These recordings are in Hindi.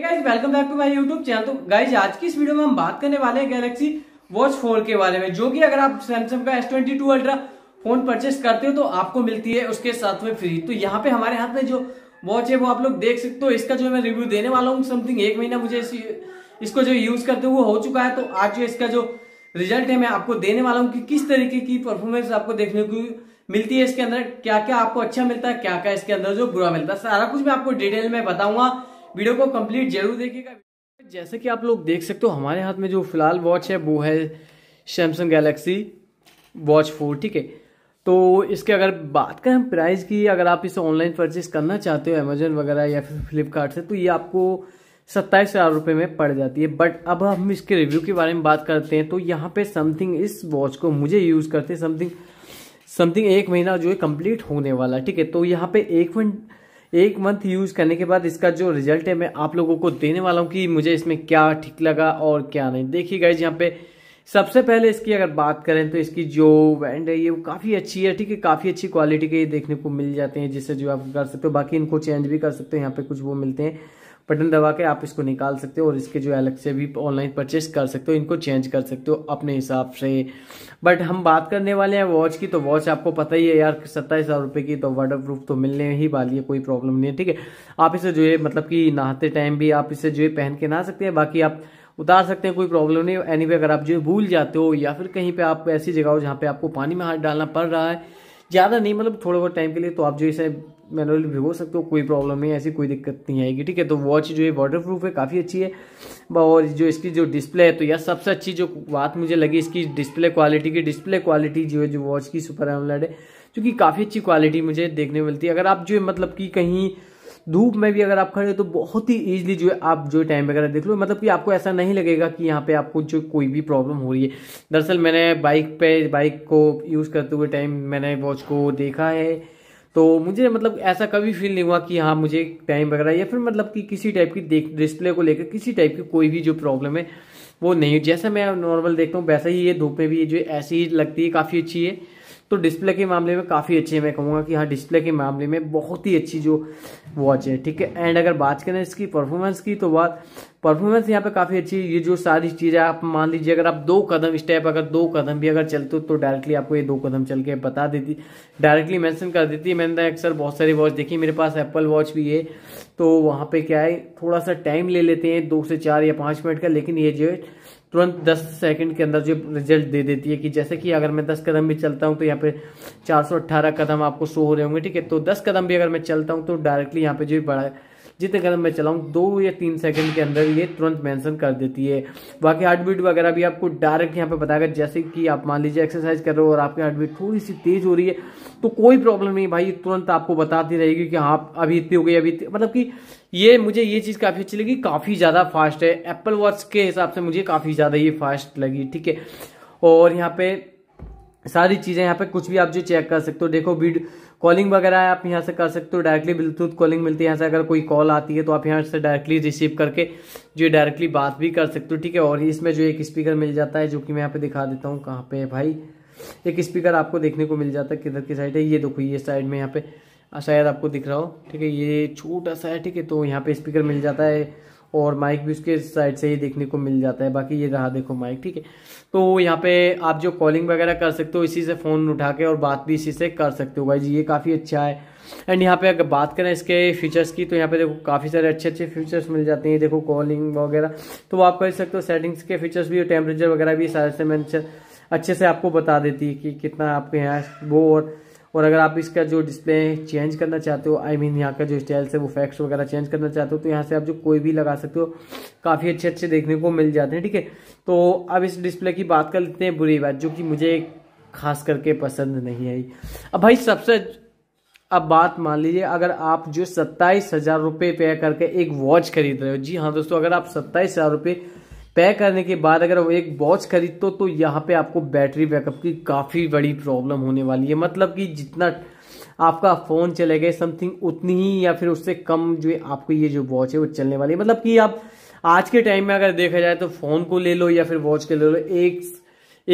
welcome back to my YouTube channel तो गाइज आज की इस वीडियो में हम बात करने वाले हैं गैलेक्सी वॉच 4 के बारे में जो कि अगर आप सैमसंग का S twenty two ultra phone purchase करते हो तो आपको मिलती है उसके साथ में फ्री तो यहाँ पे हमारे हाथ में जो वॉच है वो आप लोग देख सकते हो इसका जो मैं रिव्यू देने वाला हूँ समथिंग एक महीना मुझे इस, इसको जो यूज करते हुए हो चुका है तो आज जो इसका जो रिजल्ट है मैं आपको देने वाला हूँ कि किस तरीके की परफॉर्मेंस आपको देखने को मिलती है इसके अंदर क्या क्या आपको अच्छा मिलता है क्या क्या इसके अंदर जो बुरा मिलता है सारा कुछ मैं आपको डिटेल में बताऊंगा वीडियो को कंप्लीट जरूर देखिएगा जैसे कि आप लोग देख सकते हो हमारे हाथ में जो फिलहाल वॉच है वो है सैमसंग गैलेक्सी वॉच फोर ठीक है तो इसके अगर बात करें प्राइस की अगर आप इसे ऑनलाइन परचेज करना चाहते हो अमेजोन वगैरह या फिर फ्लिपकार्ट से तो ये आपको सत्ताईस हज़ार रुपये में पड़ जाती है बट अब हम इसके रिव्यू के बारे में बात करते हैं तो यहाँ पे समथिंग इस वॉच को मुझे यूज़ करते समथिंग समथिंग एक महीना जो है कंप्लीट होने वाला ठीक है तो यहाँ पे एक मिनट एक मंथ यूज़ करने के बाद इसका जो रिजल्ट है मैं आप लोगों को देने वाला हूँ कि मुझे इसमें क्या ठीक लगा और क्या नहीं देखिए गाइज यहाँ पे सबसे पहले इसकी अगर बात करें तो इसकी जो बैंड है ये काफ़ी अच्छी है ठीक है काफ़ी अच्छी क्वालिटी के ये देखने को मिल जाते हैं जिससे जो आप कर सकते हो बाकी इनको चेंज भी कर सकते हो यहाँ पे कुछ वो मिलते हैं बटन दबा के आप इसको निकाल सकते हो और इसके जो अलग से भी ऑनलाइन परचेस कर सकते हो इनको चेंज कर सकते हो अपने हिसाब से बट हम बात करने वाले हैं वॉच की तो वॉच आपको पता ही है यार सत्ताईस हज़ार रुपये की तो वाटर प्रूफ तो मिलने ही वाली है कोई प्रॉब्लम नहीं है ठीक है आप इसे जो है मतलब कि नहाते टाइम भी आप इसे जो है पहन के नहा सकते हैं बाकी आप उतार सकते हैं कोई प्रॉब्लम नहीं एनी anyway, अगर आप जो है भूल जाते हो या फिर कहीं पर आप ऐसी जगह हो जहाँ पर आपको पानी में हाथ डालना पड़ रहा है ज़्यादा नहीं मतलब थोड़े बहुत टाइम के लिए तो आप जो इसे मैनुअली भिगो सकते हो कोई प्रॉब्लम नहीं ऐसी कोई दिक्कत नहीं आएगी ठीक है तो वॉच जो है वाटर प्रूफ है काफ़ी अच्छी है और जो इसकी जो डिस्प्ले है तो यह सबसे अच्छी जो बात मुझे लगी इसकी डिस्प्ले क्वालिटी की डिस्प्ले क्वालिटी जो है जो वॉच की सुपर एमलेट है क्योंकि काफ़ी अच्छी क्वालिटी मुझे देखने मिलती है अगर आप जो मतलब कि कहीं धूप में भी अगर आप खड़े हो तो बहुत ही ईजिली जो है आप जो टाइम वगैरह देख लो मतलब कि आपको ऐसा नहीं लगेगा कि यहाँ पे आपको जो कोई भी प्रॉब्लम हो रही है दरअसल मैंने बाइक पे बाइक को यूज़ करते हुए टाइम मैंने वॉच को देखा है तो मुझे मतलब ऐसा कभी फील नहीं हुआ कि हाँ मुझे टाइम वगैरह या फिर मतलब कि किसी टाइप की देख डिस्प्ले को लेकर किसी टाइप की कोई भी जो प्रॉब्लम है वो नहीं जैसा मैं नॉर्मल देखता हूँ वैसा ही ये धूप में भी ये जो ऐसी ही लगती है काफ़ी अच्छी है तो डिस्प्ले के मामले में काफ़ी अच्छी है मैं कहूँगा कि हाँ डिस्प्ले के मामले में बहुत ही अच्छी जो वॉच है ठीक है एंड अगर बात करें इसकी परफॉर्मेंस की तो बात परफॉर्मेंस यहाँ पे काफ़ी अच्छी है ये जो सारी चीज़ें आप मान लीजिए अगर आप दो कदम स्टेप अगर दो कदम भी अगर चलते हो तो डायरेक्टली आपको ये दो कदम चल के बता देती डायरेक्टली मैंसन कर देती है मैंने अक्सर बहुत सारी वॉच देखी मेरे पास एप्पल वॉच भी है तो वहाँ पर क्या है थोड़ा सा टाइम ले लेते हैं दो से चार या पाँच मिनट का लेकिन ये जो है तुरंत 10 सेकंड के अंदर जो रिजल्ट दे देती है कि जैसे कि अगर मैं 10 कदम भी चलता हूँ तो यहाँ पे 418 कदम आपको शो हो रहे होंगे ठीक है तो 10 कदम भी अगर मैं चलता हूं तो डायरेक्टली यहाँ पे जो बड़ा जितने कदम मैं चलाऊँ दो या तीन सेकंड के अंदर ये तुरंत मेंशन कर देती है बाकी हार्ट बीट वगैरह भी आपको डायरेक्ट यहाँ पे बताएगा जैसे कि आप मान लीजिए एक्सरसाइज कर रहे हो और आपकी हार्ट बीट थोड़ी सी तेज हो रही है तो कोई प्रॉब्लम नहीं भाई तुरंत आपको बताती रहेगी कि हाँ अभी इतनी हो गई अभी मतलब कि ये मुझे ये चीज़ काफ़ी अच्छी लगी काफ़ी ज़्यादा फास्ट है एप्पल वॉच के हिसाब से मुझे काफ़ी ज़्यादा ये फास्ट लगी ठीक है और यहाँ पे सारी चीज़ें यहाँ पे कुछ भी आप जो चेक कर सकते हो देखो बीड कॉलिंग वगैरह आप यहाँ से कर सकते हो डायरेक्टली ब्लूटूथ कॉलिंग मिलती है यहाँ से अगर कोई कॉल आती है तो आप यहाँ से डायरेक्टली रिसीव करके जो डायरेक्टली बात भी कर सकते हो ठीक है और इसमें जो एक स्पीकर मिल जाता है जो कि मैं यहाँ पे दिखा देता हूँ कहाँ पे है भाई एक स्पीकर आपको देखने को मिल जाता है किधर की साइड है ये देखो ये साइड में यहाँ पे शायद आपको दिख रहा हो ठीक है ये छोटा सा है ठीक है तो यहाँ पे स्पीकर मिल जाता है और माइक भी उसके साइड से ही देखने को मिल जाता है बाकी ये रहा देखो माइक ठीक है तो यहाँ पे आप जो कॉलिंग वगैरह कर सकते हो इसी से फ़ोन उठा के और बात भी इसी से कर सकते हो भाई जी ये काफ़ी अच्छा है एंड यहाँ पे अगर बात करें इसके फीचर्स की तो यहाँ पे देखो काफ़ी सारे अच्छे अच्छे फीचर्स मिल जाते हैं देखो कॉलिंग वगैरह तो आप कर सकते हो सेटिंग्स के फीचर्स भी टेम्परेचर वगैरह भी सारे से मैं अच्छे से आपको बता देती है कि कितना आपके यहाँ वो और और अगर आप इसका जो डिस्प्ले चेंज करना चाहते हो आई I मीन mean यहाँ का जो स्टाइल्स है वो फैक्स वगैरह चेंज करना चाहते हो तो यहाँ से आप जो कोई भी लगा सकते हो काफ़ी अच्छे अच्छे देखने को मिल जाते हैं ठीक है तो अब इस डिस्प्ले की बात कर लेते हैं बुरी बात जो कि मुझे खास करके पसंद नहीं आई अब भाई सबसे अब बात मान लीजिए अगर आप जो सत्ताईस हजार रुपये पे करके एक वॉच खरीद रहे हो जी हाँ दोस्तों अगर आप सत्ताईस हजार रुपये पे करने के बाद अगर एक वॉच खरीद तो, तो यहाँ पे आपको बैटरी बैकअप की काफ़ी बड़ी प्रॉब्लम होने वाली है मतलब कि जितना आपका फ़ोन चलेगा समथिंग उतनी ही या फिर उससे कम जो आपको ये जो वॉच है वो चलने वाली है मतलब कि आप आज के टाइम में अगर देखा जाए तो फ़ोन को ले लो या फिर वॉच को ले लो एक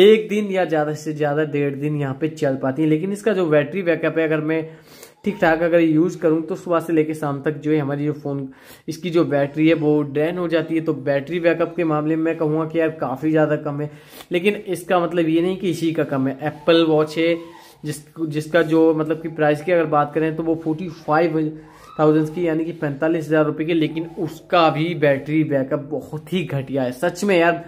एक दिन या ज़्यादा से ज़्यादा डेढ़ दिन यहाँ पे चल पाती है लेकिन इसका जो बैटरी बैकअप है अगर मैं ठीक ठाक अगर यूज़ करूँ तो सुबह से लेकर शाम तक जो है हमारी जो फ़ोन इसकी जो बैटरी है वो ड्रेन हो जाती है तो बैटरी बैकअप के मामले में मैं कहूँगा कि यार काफ़ी ज़्यादा कम है लेकिन इसका मतलब ये नहीं कि इसी का कम है एप्पल वॉच है जिस जिसका जो मतलब कि प्राइस की अगर बात करें तो वो फोर्टी फाइव थाउजेंड्स की यानी कि पैंतालीस हज़ार रुपये की लेकिन उसका भी बैटरी बैकअप बहुत ही घटिया है सच में यार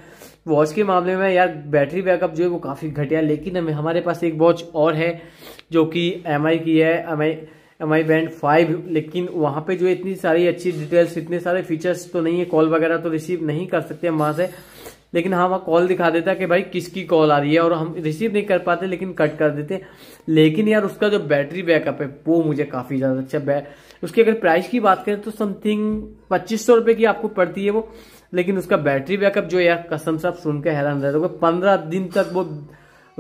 वॉच के मामले में यार बैटरी बैकअप जो है वो काफ़ी घटिया लेकिन हमें हमारे पास एक वॉच और है जो कि एम की है M I M I band five लेकिन वहाँ पे जो इतनी सारी अच्छी डिटेल्स इतने सारे फीचर्स तो नहीं है कॉल वगैरह तो रिसीव नहीं कर सकते हम वहाँ से लेकिन हाँ वहाँ कॉल दिखा देता कि भाई किसकी कॉल आ रही है और हम रिसीव नहीं कर पाते लेकिन कट कर देते लेकिन यार उसका जो बैटरी बैकअप है वो मुझे काफ़ी ज़्यादा अच्छा बै उसकी अगर प्राइस की बात करें तो समथिंग पच्चीस सौ रुपये की आपको पड़ती है वो लेकिन उसका बैटरी बैकअप जो यार कसम से आप सुन के हैरान रह जाओगे पंद्रह दिन तक वो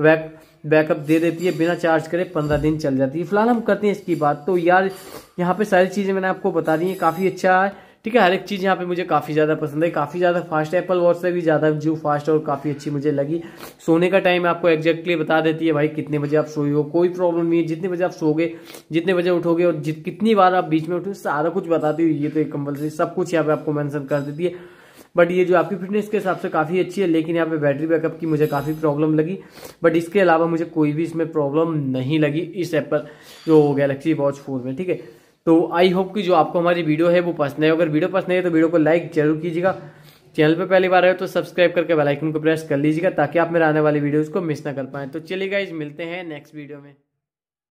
बैक बैकअप दे देती है बिना चार्ज करे पंद्रह दिन चल जाती है फिलहाल हम करते हैं इसकी बात तो यार यहाँ पे सारी चीज़ें मैंने आपको बता दी है काफ़ी अच्छा है ठीक है हर एक चीज़ यहाँ पे मुझे काफ़ी ज़्यादा पसंद है काफ़ी ज़्यादा फास्ट है एप्पल वॉच से भी ज़्यादा जो फास्ट और काफ़ी अच्छी मुझे लगी सोने का टाइम आपको एग्जैक्टली बता देती है भाई कितने बजे आप सोई हो कोई प्रॉब्लम नहीं है जितने बजे आप सोगे जितने बजे उठोगे और जित कितनी बार आप बीच में उठोगे सारा कुछ बताती हुई ये तो एक कंपल्सरी सब कुछ यहाँ पे आपको मैंसन कर देती है बट ये जो आपकी फिटनेस के हिसाब से काफ़ी अच्छी है लेकिन यहाँ पे बैटरी बैकअप की मुझे काफ़ी प्रॉब्लम लगी बट इसके अलावा मुझे कोई भी इसमें प्रॉब्लम नहीं लगी इस पर जो गैलेक्सी वॉच फोर में ठीक है तो आई होप कि जो आपको हमारी वीडियो है वो पसंद है अगर वीडियो पसंद है तो वीडियो को लाइक जरूर कीजिएगा चैनल पर पहली बार आए तो सब्सक्राइब करके बेल आइकन को प्रेस कर लीजिएगा ताकि आप मेरे आने वाली वीडियोस को मिस ना कर पाए तो चलिए गाइज मिलते हैं नेक्स्ट वीडियो में